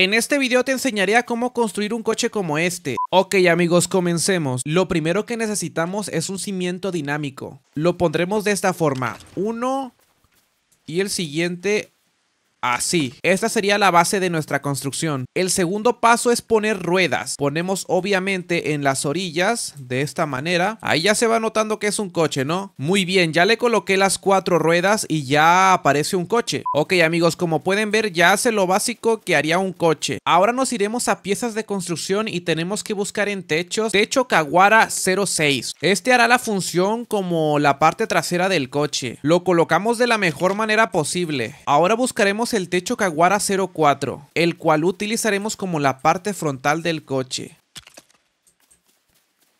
En este video te enseñaré a cómo construir un coche como este. Ok amigos, comencemos. Lo primero que necesitamos es un cimiento dinámico. Lo pondremos de esta forma. Uno y el siguiente Así, esta sería la base de nuestra construcción. El segundo paso es poner ruedas. Ponemos obviamente en las orillas de esta manera. Ahí ya se va notando que es un coche, ¿no? Muy bien, ya le coloqué las cuatro ruedas y ya aparece un coche. Ok amigos, como pueden ver ya hace lo básico que haría un coche. Ahora nos iremos a piezas de construcción y tenemos que buscar en techos. Techo Kawara 06. Este hará la función como la parte trasera del coche. Lo colocamos de la mejor manera posible. Ahora buscaremos el techo Kawara 04, el cual utilizaremos como la parte frontal del coche.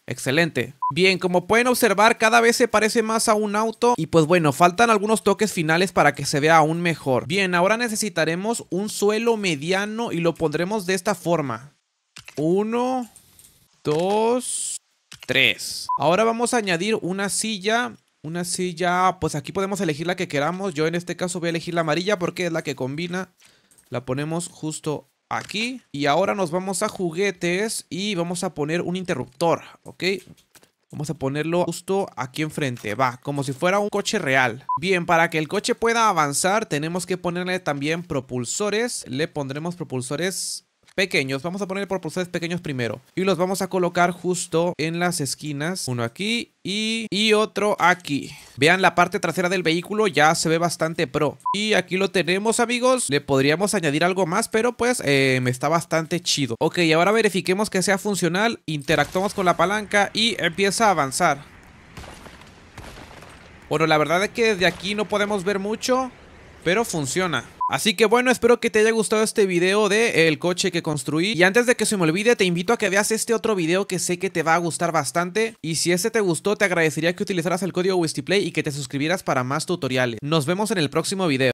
Excelente. Bien, como pueden observar, cada vez se parece más a un auto y pues bueno, faltan algunos toques finales para que se vea aún mejor. Bien, ahora necesitaremos un suelo mediano y lo pondremos de esta forma. 1, 2, 3, Ahora vamos a añadir una silla una silla, pues aquí podemos elegir la que queramos. Yo en este caso voy a elegir la amarilla porque es la que combina. La ponemos justo aquí. Y ahora nos vamos a juguetes y vamos a poner un interruptor, ¿ok? Vamos a ponerlo justo aquí enfrente, va, como si fuera un coche real. Bien, para que el coche pueda avanzar tenemos que ponerle también propulsores. Le pondremos propulsores pequeños. Vamos a poner por procesos pequeños primero. Y los vamos a colocar justo en las esquinas. Uno aquí y, otro aquí. Vean la parte trasera del vehículo, ya se ve bastante pro. Y aquí lo tenemos, amigos. Le podríamos añadir algo más, pero pues eh, me está bastante chido. Ok, ahora verifiquemos que sea funcional. Interactuamos con la palanca y empieza a avanzar. Bueno, la verdad es que desde aquí no podemos ver mucho, pero funciona. Así que bueno, espero que te haya gustado este video de el coche que construí. Y antes de que se me olvide, te invito a que veas este otro video que sé que te va a gustar bastante. Y si este te gustó, te agradecería que utilizaras el código WistyPlay y que te suscribieras para más tutoriales. Nos vemos en el próximo video.